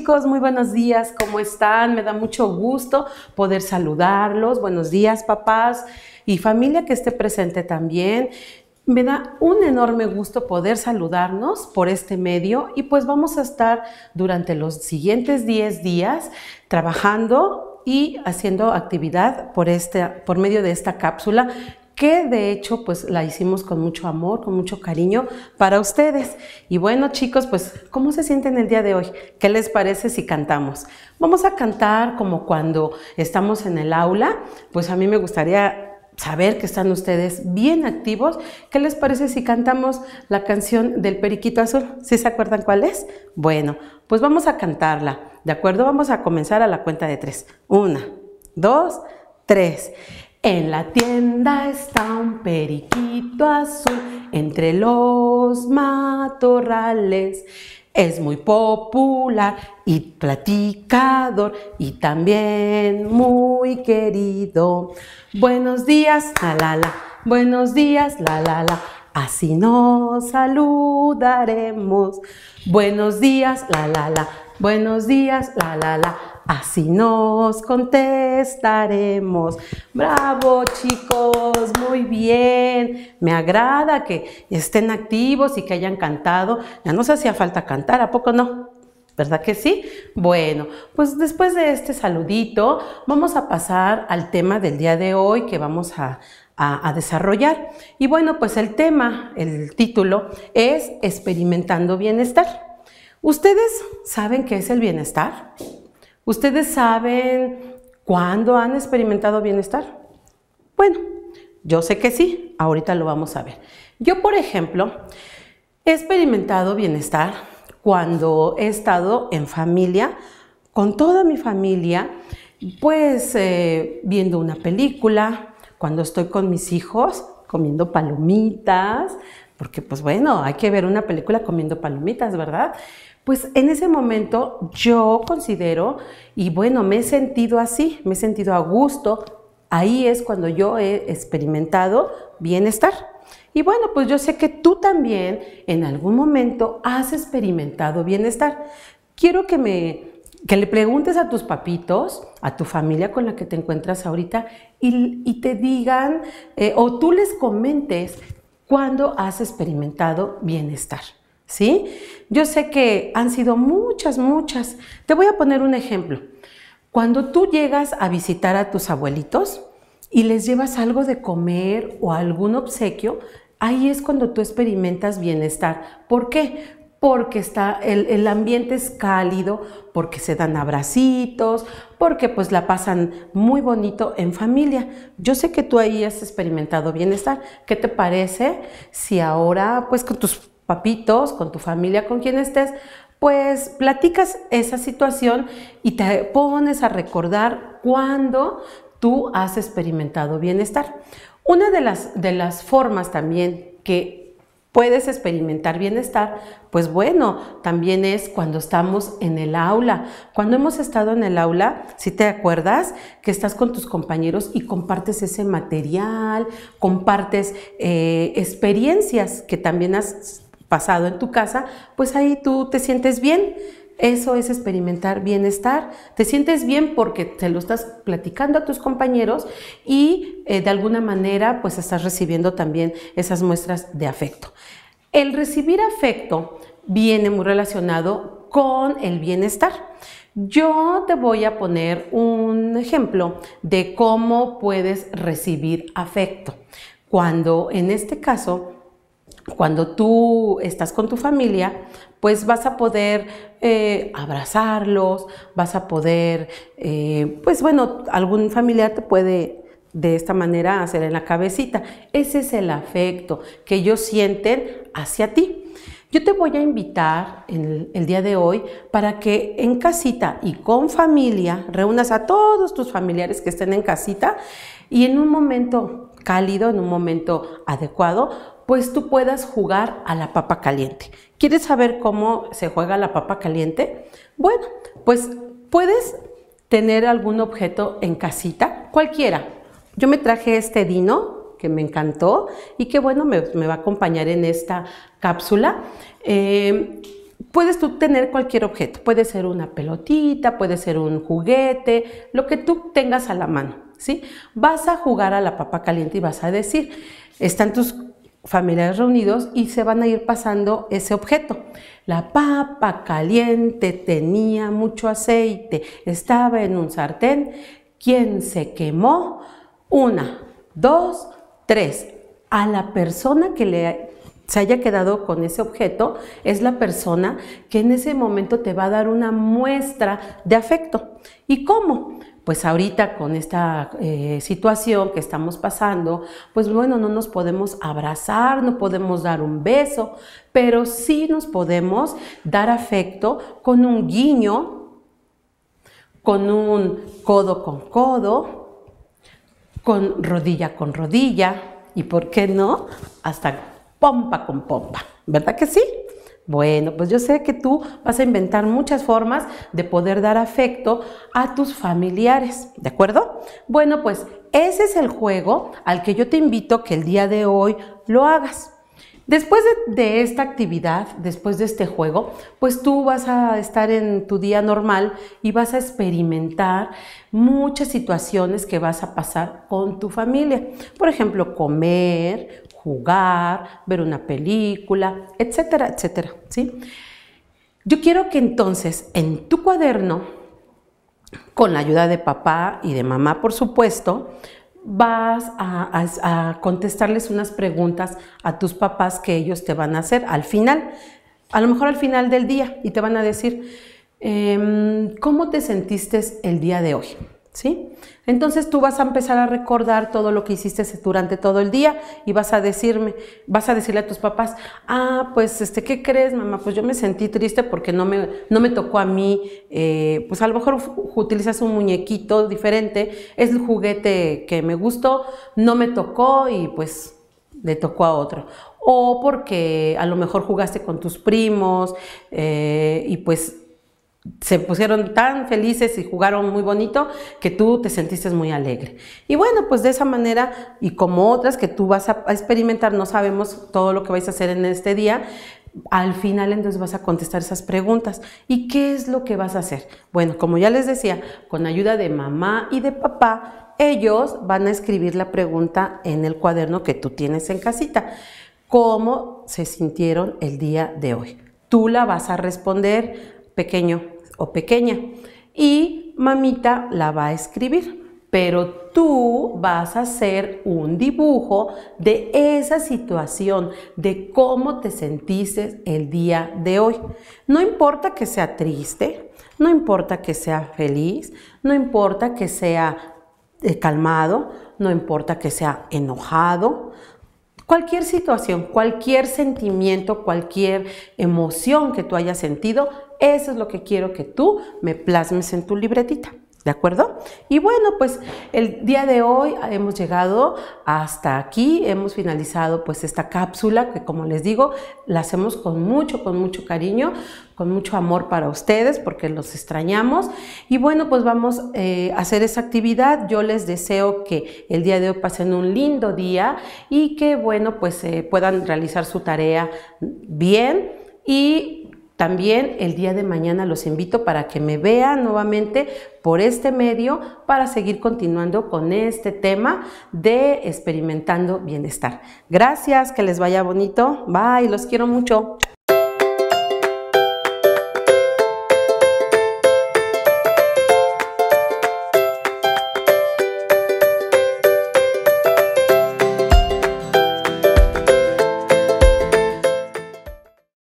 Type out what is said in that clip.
chicos, muy buenos días, ¿cómo están? Me da mucho gusto poder saludarlos. Buenos días, papás y familia que esté presente también. Me da un enorme gusto poder saludarnos por este medio y pues vamos a estar durante los siguientes 10 días trabajando y haciendo actividad por, este, por medio de esta cápsula que de hecho pues la hicimos con mucho amor, con mucho cariño para ustedes. Y bueno chicos, pues ¿cómo se sienten el día de hoy? ¿Qué les parece si cantamos? Vamos a cantar como cuando estamos en el aula, pues a mí me gustaría saber que están ustedes bien activos. ¿Qué les parece si cantamos la canción del Periquito Azul? ¿Sí se acuerdan cuál es? Bueno, pues vamos a cantarla, ¿de acuerdo? Vamos a comenzar a la cuenta de tres. Una, dos, tres. En la tienda está un periquito azul entre los matorrales. Es muy popular y platicador y también muy querido. Buenos días, la la la. Buenos días, la la la. Así nos saludaremos. Buenos días, la la la. Buenos días, la la la. Así nos contestaremos. Bravo chicos, muy bien. Me agrada que estén activos y que hayan cantado. Ya nos hacía falta cantar, ¿a poco no? ¿Verdad que sí? Bueno, pues después de este saludito vamos a pasar al tema del día de hoy que vamos a, a desarrollar. Y bueno, pues el tema, el título es Experimentando Bienestar. ¿Ustedes saben qué es el bienestar? ¿Ustedes saben cuándo han experimentado bienestar? Bueno, yo sé que sí, ahorita lo vamos a ver. Yo, por ejemplo, he experimentado bienestar cuando he estado en familia, con toda mi familia, pues eh, viendo una película, cuando estoy con mis hijos comiendo palomitas, porque pues bueno, hay que ver una película comiendo palomitas, ¿verdad? pues en ese momento yo considero, y bueno, me he sentido así, me he sentido a gusto, ahí es cuando yo he experimentado bienestar. Y bueno, pues yo sé que tú también en algún momento has experimentado bienestar. Quiero que me que le preguntes a tus papitos, a tu familia con la que te encuentras ahorita, y, te digan eh, o tú les comentes cuándo has experimentado bienestar. ¿sí? Yo sé que han sido muchas, muchas. Te voy a poner un ejemplo. Cuando tú llegas a visitar a tus abuelitos y les llevas algo de comer o algún obsequio, ahí es cuando tú experimentas bienestar. ¿Por qué? porque está, el, el, ambiente es cálido, porque se dan abracitos, porque pues la pasan muy bonito en familia. Yo sé que tú ahí has experimentado bienestar. ¿Qué te parece si ahora pues con tus papitos, con tu familia, con quien estés, pues platicas esa situación y te pones a recordar cuándo tú has experimentado bienestar. Una de las, de las formas también que puedes experimentar bienestar, pues bueno, también es cuando estamos en el aula. Cuando hemos estado en el aula, si te acuerdas, que estás con tus compañeros y compartes ese material, compartes eh, experiencias que también has pasado en tu casa, pues ahí tú te sientes bien. Eso es experimentar bienestar. Te sientes bien porque te lo estás platicando a tus compañeros y eh, de alguna manera pues estás recibiendo también esas muestras de afecto. El recibir afecto viene muy relacionado con el bienestar. Yo te voy a poner un ejemplo de cómo puedes recibir afecto. Cuando en este caso cuando tú estás con tu familia, pues vas a poder eh, abrazarlos, vas a poder, eh, pues bueno, algún familiar te puede de esta manera hacer en la cabecita. Ese es el afecto que ellos sienten hacia ti. Yo te voy a invitar el, el, día de hoy para que en casita y con familia reúnas a todos tus familiares que estén en casita y en un momento cálido, en un momento adecuado, pues tú puedas jugar a la papa caliente. ¿Quieres saber cómo se juega la papa caliente? Bueno, pues puedes tener algún objeto en casita, cualquiera. Yo me traje este dino que me encantó y que bueno, me, va a acompañar en esta cápsula. Eh, puedes tú tener cualquier objeto, puede ser una pelotita, puede ser un juguete, lo que tú tengas a la mano, ¿sí? Vas a jugar a la papa caliente y vas a decir, están tus familiares reunidos y se van a ir pasando ese objeto. La papa caliente tenía mucho aceite, estaba en un sartén. ¿Quién se quemó? Una, dos, tres. A la persona que le se haya quedado con ese objeto es la persona que en ese momento te va a dar una muestra de afecto. ¿Y cómo? pues ahorita con esta eh, situación que estamos pasando, pues bueno, no nos podemos abrazar, no podemos dar un beso, pero sí nos podemos dar afecto con un guiño, con un codo con codo, con rodilla con rodilla y, ¿por qué no? Hasta pompa con pompa, ¿verdad que sí? Bueno, pues yo sé que tú vas a inventar muchas formas de poder dar afecto a tus familiares, ¿de acuerdo? Bueno, pues ese es el juego al que yo te invito que el día de hoy lo hagas. Después de, esta actividad, después de este juego, pues tú vas a estar en tu día normal y vas a experimentar muchas situaciones que vas a pasar con tu familia. Por ejemplo, comer, jugar, ver una película, etcétera, etcétera. ¿sí? Yo quiero que entonces en tu cuaderno, con la ayuda de papá y de mamá, por supuesto, vas a, contestarles unas preguntas a tus papás que ellos te van a hacer al final, a lo mejor al final del día, y te van a decir, em, ¿cómo te sentiste el día de hoy? ¿Sí? Entonces tú vas a empezar a recordar todo lo que hiciste durante todo el día y vas a decirme, vas a decirle a tus papás, ah, pues, este, ¿qué crees, mamá? Pues yo me sentí triste porque no me, no me tocó a mí, eh, pues a lo mejor utilizas un muñequito diferente, es el juguete que me gustó, no me tocó y pues le tocó a otro. O porque a lo mejor jugaste con tus primos eh, y pues se pusieron tan felices y jugaron muy bonito que tú te sentiste muy alegre. Y bueno, pues de esa manera y como otras que tú vas a experimentar, no sabemos todo lo que vais a hacer en este día, al final entonces vas a contestar esas preguntas. ¿Y qué es lo que vas a hacer? Bueno, como ya les decía, con ayuda de mamá y de papá, ellos van a escribir la pregunta en el cuaderno que tú tienes en casita. ¿Cómo se sintieron el día de hoy? Tú la vas a responder, pequeño, pequeña y mamita la va a escribir, pero tú vas a hacer un dibujo de esa situación, de cómo te sentiste el día de hoy. No importa que sea triste, no importa que sea feliz, no importa que sea eh, calmado, no importa que sea enojado, cualquier situación, cualquier sentimiento, cualquier emoción que tú hayas sentido, eso es lo que quiero que tú me plasmes en tu libretita. ¿De acuerdo? Y bueno, pues el día de hoy hemos llegado hasta aquí, hemos finalizado pues esta cápsula que como les digo, la hacemos con mucho, con mucho cariño, con mucho amor para ustedes porque los extrañamos. Y bueno, pues vamos eh, a hacer esa actividad. Yo les deseo que el día de hoy pasen un lindo día y que bueno, pues eh, puedan realizar su tarea bien y también el día de mañana los invito para que me vean nuevamente por este medio para seguir continuando con este tema de experimentando bienestar. Gracias, que les vaya bonito. Bye, los quiero mucho.